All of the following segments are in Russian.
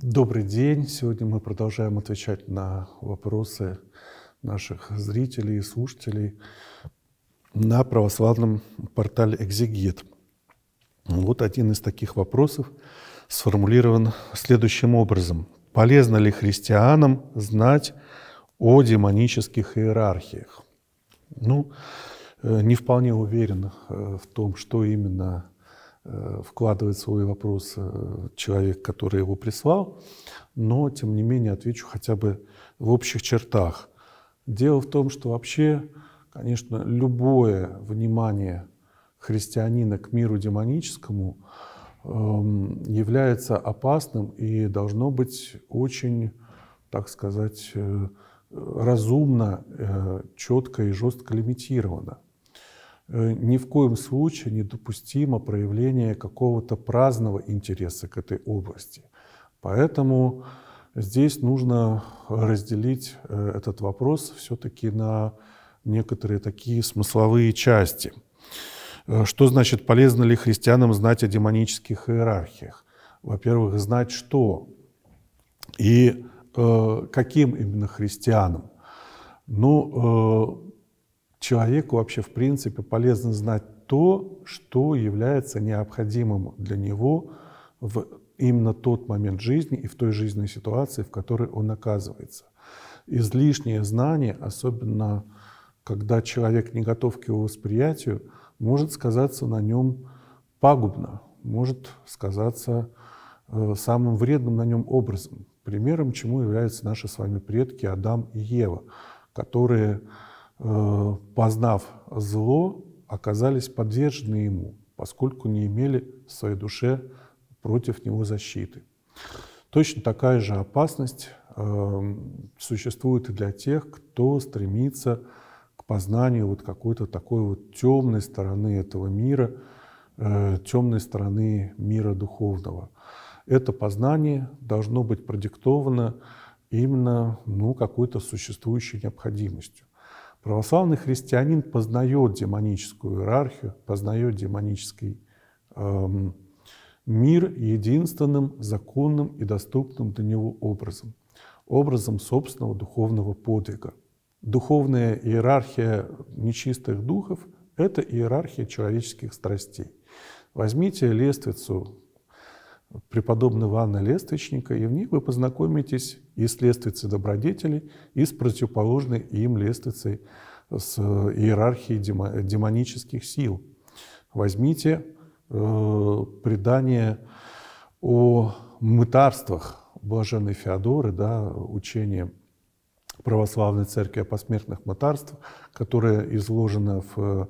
Добрый день. Сегодня мы продолжаем отвечать на вопросы наших зрителей и слушателей на православном портале «Экзегет». Вот один из таких вопросов сформулирован следующим образом. Полезно ли христианам знать о демонических иерархиях? Ну, э, не вполне уверен э, в том, что именно Э, вкладывает свой вопрос э, человек, который его прислал, но, тем не менее, отвечу хотя бы в общих чертах. Дело в том, что вообще, конечно, любое внимание христианина к миру демоническому эм, является опасным и должно быть очень, так сказать, э, разумно, четко и жестко лимитировано. Э, ни в коем случае недопустимо проявление какого-то праздного интереса к этой области. Поэтому здесь нужно разделить э, этот вопрос все-таки на некоторые такие смысловые части. Э, что значит, полезно ли христианам знать о демонических иерархиях? Во-первых, знать что и э, каким именно христианам. Ну, э, человеку вообще в принципе полезно знать то, что является необходимым для него в именно тот момент жизни и в той жизненной ситуации, в которой он оказывается. Излишнее знание, особенно когда человек не готов к его восприятию, может сказаться на нем пагубно, может сказаться э, самым вредным на нем образом. Примером чему являются наши с вами предки Адам и Ева, которые Э, познав зло, оказались подвержены ему, поскольку не имели в своей душе против него защиты. Точно такая же опасность э, существует и для тех, кто стремится к познанию вот какой-то такой вот темной стороны этого мира, э, темной стороны мира духовного. Это познание должно быть продиктовано именно ну, какой-то существующей необходимостью. Православный христианин познает демоническую иерархию, познает демонический эм, мир единственным, законным и доступным для него образом, образом собственного духовного подвига. Духовная иерархия нечистых духов – это иерархия человеческих страстей. Возьмите лестницу преподобного Анна Лествичника, и в ней вы познакомитесь и с лествицей добродетелей, и с противоположной им лествицей с э, иерархией демонических сил. Возьмите э, предание о мытарствах блаженной Феодоры, да, учение православной церкви о посмертных мытарствах, которое изложено в э,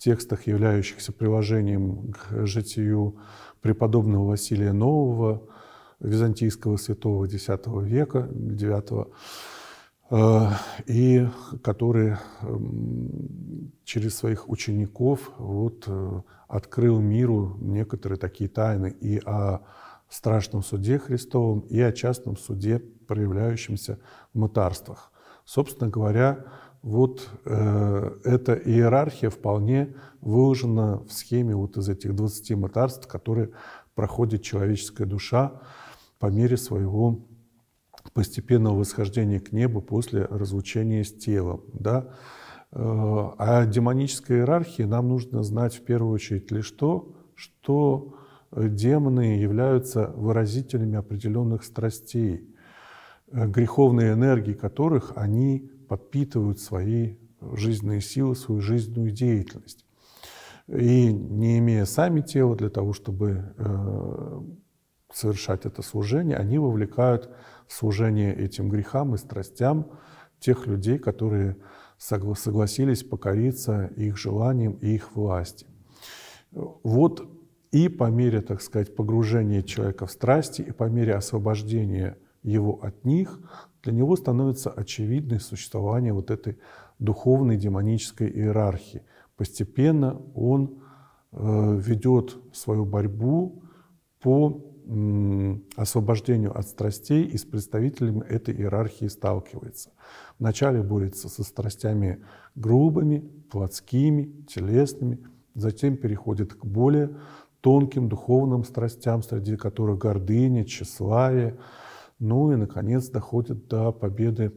текстах, являющихся приложением к житию преподобного Василия Нового, византийского святого X века, IX, э, и который эм, через своих учеников вот, э, открыл миру некоторые такие тайны и о страшном суде Христовом, и о частном суде, проявляющемся в мытарствах. Собственно говоря, вот э, эта иерархия вполне выложена в схеме вот из этих 20 мотарств, которые проходит человеческая душа по мере своего постепенного восхождения к небу после разлучения с телом. Да? О э, а демонической иерархии нам нужно знать в первую очередь лишь то, что э, демоны являются выразителями определенных страстей – Э, греховные энергии которых они подпитывают свои жизненные силы, свою жизненную деятельность. И не имея сами тела для того, чтобы э, совершать это служение, они вовлекают в служение этим грехам и страстям тех людей, которые согла согласились покориться их желаниям и их власти. Вот и по мере, так сказать, погружения человека в страсти, и по мере освобождения – его от них, для него становится очевидным существование вот этой духовной демонической иерархии. Постепенно он э, ведет свою борьбу по освобождению от страстей и с представителями этой иерархии сталкивается. Вначале борется со страстями грубыми, плотскими, телесными, затем переходит к более тонким духовным страстям, среди которых гордыня, тщеславие, ну и, наконец, доходит до победы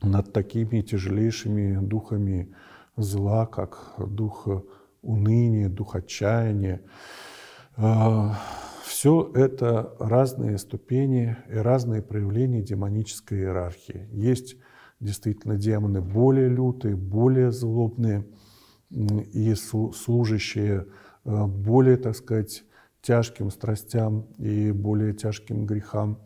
над такими тяжелейшими духами зла, как дух уныния, дух отчаяния. А, Все это разные ступени и разные проявления демонической иерархии. Есть действительно демоны более лютые, более злобные и служащие а, более, так сказать, тяжким страстям и более тяжким грехам.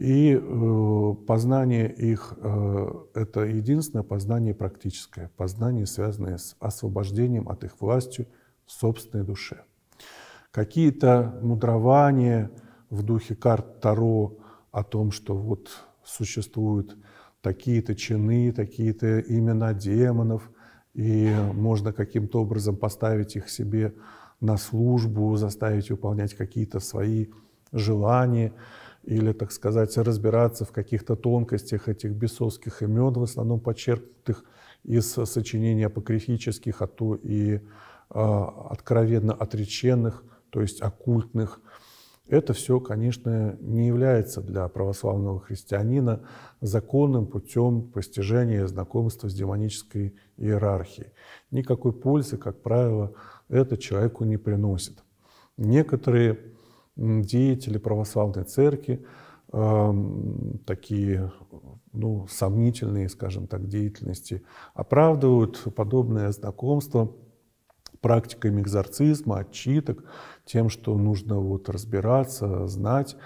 И э, познание их э, – это единственное познание практическое, познание, связанное с освобождением от их властью в собственной душе. Какие-то мудрования в духе карт Таро о том, что вот существуют такие-то чины, такие-то имена демонов, и можно каким-то образом поставить их себе на службу, заставить выполнять какие-то свои желания – или, так сказать, разбираться в каких-то тонкостях этих бесовских имен, в основном подчеркнутых из сочинений апокрифических, а то и э, откровенно отреченных, то есть оккультных. Это все, конечно, не является для православного христианина законным путем постижения знакомства с демонической иерархией. Никакой пользы, как правило, это человеку не приносит. Некоторые деятели православной церкви, эм, такие ну, сомнительные, скажем так, деятельности, оправдывают подобное знакомство практиками экзорцизма, отчиток, тем, что нужно вот разбираться, знать,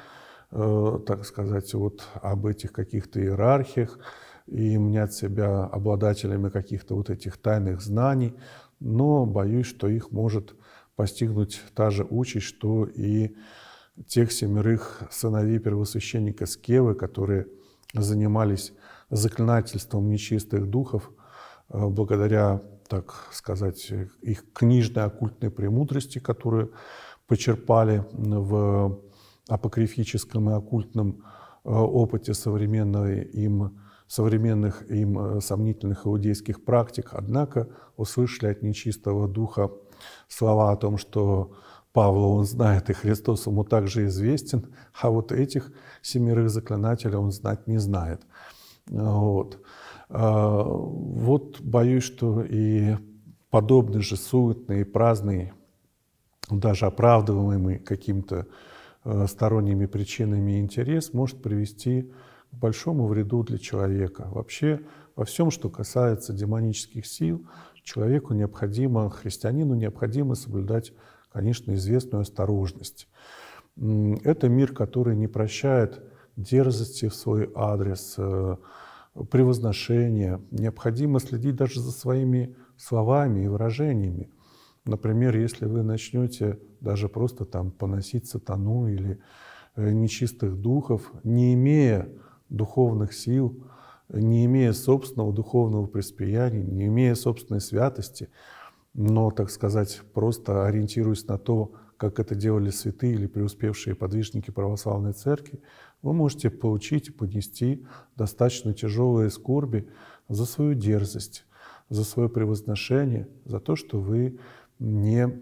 э, так сказать, вот об этих каких-то иерархиях и менять себя обладателями каких-то вот этих тайных знаний, но боюсь, что их может постигнуть та же участь, что и тех семерых сыновей первосвященника Скевы, которые занимались заклинательством нечистых духов, э, благодаря, так сказать, их книжной оккультной премудрости, которую почерпали в апокрифическом и оккультном э, опыте современной им, современных им э, сомнительных иудейских практик, однако услышали от нечистого духа слова о том, что Павла он знает, и Христос ему также известен, а вот этих семерых заклинателей он знать не знает. Вот, а, вот боюсь, что и подобный же суетный, праздный, даже оправдываемый каким-то э, сторонними причинами интерес может привести к большому вреду для человека. Вообще во всем, что касается демонических сил, человеку необходимо, христианину необходимо соблюдать, конечно, известную осторожность. Это мир, который не прощает дерзости в свой адрес, э, превозношения. Необходимо следить даже за своими словами и выражениями. Например, если вы начнете даже просто там поносить сатану или э, нечистых духов, не имея духовных сил, не имея собственного духовного преспияния, не имея собственной святости, но, так сказать, просто ориентируясь на то, как это делали святые или преуспевшие подвижники православной церкви, вы можете получить и поднести достаточно тяжелые скорби за свою дерзость, за свое превозношение, за то, что вы не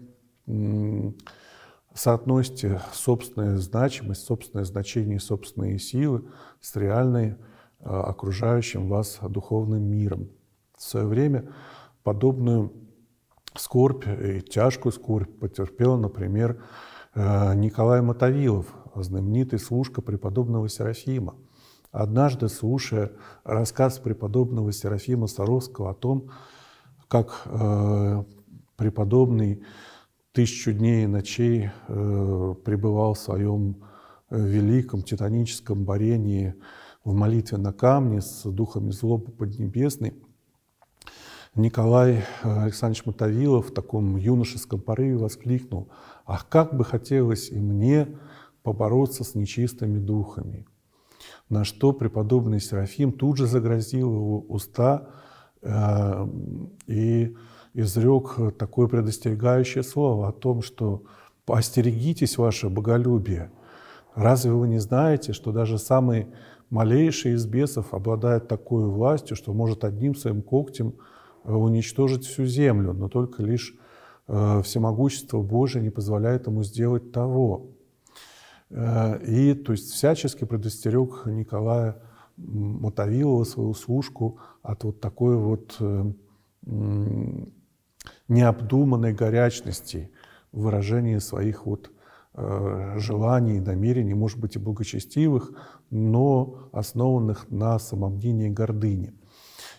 соотносите собственную значимость, собственное значение, собственные силы с реальной Э, окружающим вас духовным миром. В свое время подобную скорбь, и тяжкую скорбь потерпел, например, э, Николай Мотовилов, знаменитый служка преподобного Серафима. Однажды, слушая рассказ преподобного Серафима Саровского о том, как э, преподобный тысячу дней и ночей пребывал в своем великом титаническом борении в молитве на камне с духами злобы Поднебесной, Николай э, Александрович Мотовилов в таком юношеском порыве воскликнул, «Ах, как бы хотелось и мне побороться с нечистыми духами!» На что преподобный Серафим тут же загрозил его уста э, и изрек такое предостерегающее слово о том, что «Остерегитесь ваше боголюбие! Разве вы не знаете, что даже самый малейший из бесов обладает такой властью, что может одним своим когтем э, уничтожить всю землю, но только лишь э, всемогущество Божие не позволяет ему сделать того. Э, и то есть всячески предостерег Николая Мотовилова, свою служку, от вот такой вот необдуманной горячности в выражении своих вот Э, желаний, намерений, может быть, и благочестивых, но основанных на самомнении и гордыне.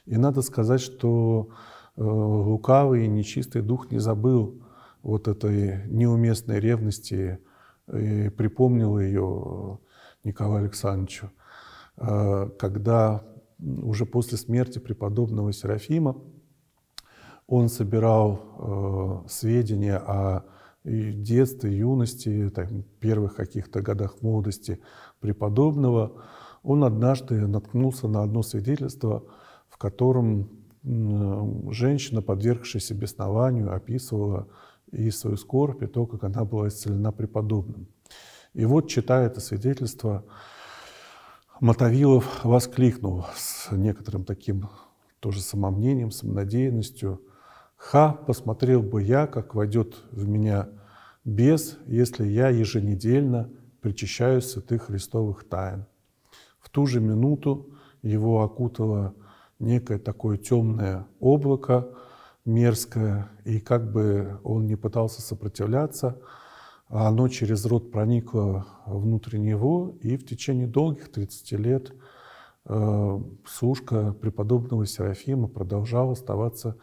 И надо сказать, что э, лукавый и нечистый дух не забыл вот этой неуместной ревности и припомнил ее Николаю Александровичу, э, когда уже после смерти преподобного Серафима он собирал сведения о и детства, юности, там, первых каких-то годах молодости преподобного, он однажды наткнулся на одно свидетельство, в котором женщина, подвергшаяся беснованию, описывала и свою скорбь, и то, как она была исцелена преподобным. И вот, читая это свидетельство, Мотовилов воскликнул с некоторым таким тоже самомнением, самонадеянностью – Ха, посмотрел бы я, как войдет в меня бес, если я еженедельно причащаюсь святых христовых тайн. В ту же минуту его окутало некое такое темное облако, мерзкое, и как бы он не пытался сопротивляться, оно через рот проникло внутрь него, и в течение долгих 30 лет э, сушка преподобного Серафима продолжала оставаться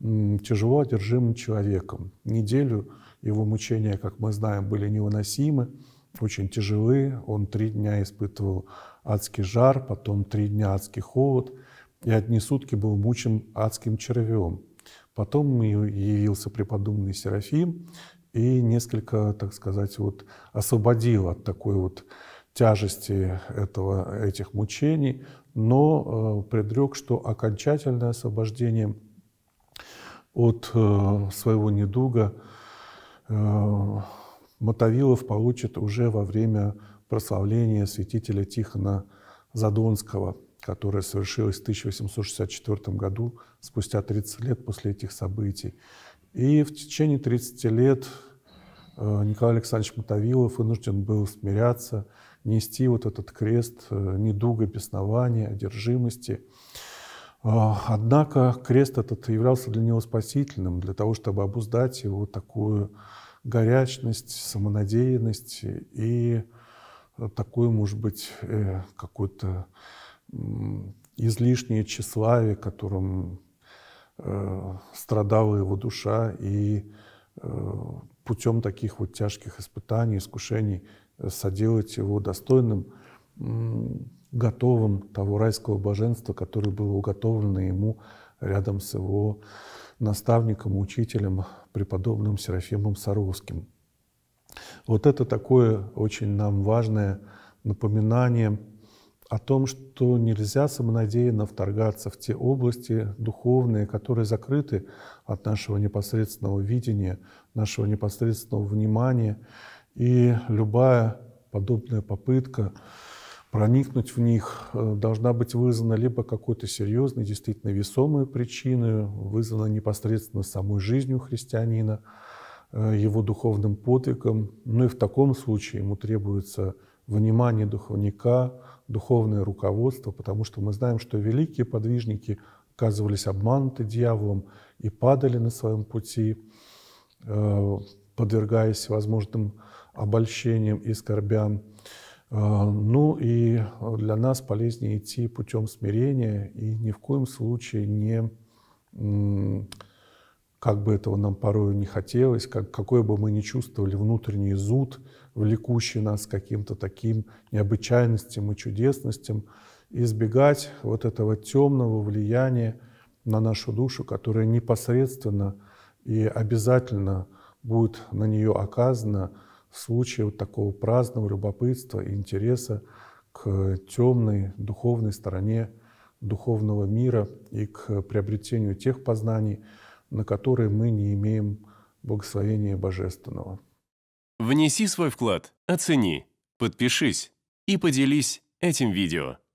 тяжело одержимым человеком. Неделю его мучения, как мы знаем, были невыносимы, очень тяжелые. Он три дня испытывал адский жар, потом три дня адский холод, и одни сутки был мучен адским червем. Потом явился преподобный Серафим и несколько, так сказать, вот освободил от такой вот тяжести этого, этих мучений, но э, предрек, что окончательное освобождение – от э, своего недуга э, Мотовилов получит уже во время прославления святителя Тихона Задонского, которое совершилось в 1864 году, спустя 30 лет после этих событий. И в течение 30 лет э, Николай Александрович Мотовилов вынужден был смиряться, нести вот этот крест недуга, беснования, одержимости. А, однако крест этот являлся для него спасительным, для того, чтобы обуздать его такую горячность, самонадеянность и такую, может быть, э, какую-то излишнее тщеславие, которым э, страдала его душа, и э, путем таких вот тяжких испытаний, искушений соделать его достойным готовым того райского блаженства, которое было уготовлено ему рядом с его наставником, учителем, преподобным Серафимом Саровским. Вот это такое очень нам важное напоминание о том, что нельзя самонадеянно вторгаться в те области духовные, которые закрыты от нашего непосредственного видения, нашего непосредственного внимания. И любая подобная попытка проникнуть в них, э, должна быть вызвана либо какой-то серьезной, действительно весомой причиной, вызвана непосредственно самой жизнью христианина, э, его духовным подвигом. Ну и в таком случае ему требуется внимание духовника, духовное руководство, потому что мы знаем, что великие подвижники оказывались обмануты дьяволом и падали на своем пути, э, подвергаясь возможным обольщениям и скорбям. А, ну и а, для нас полезнее идти путем смирения и ни в коем случае не, как бы этого нам порою не хотелось, как, какое бы мы ни чувствовали внутренний зуд, влекущий нас каким-то таким необычайностям и чудесностям, избегать вот этого темного влияния на нашу душу, которое непосредственно и обязательно будет на нее оказано – случае вот такого праздного любопытства и интереса к темной духовной стороне духовного мира и к приобретению тех познаний, на которые мы не имеем благословения Божественного. Внеси свой вклад, оцени, подпишись и поделись этим видео.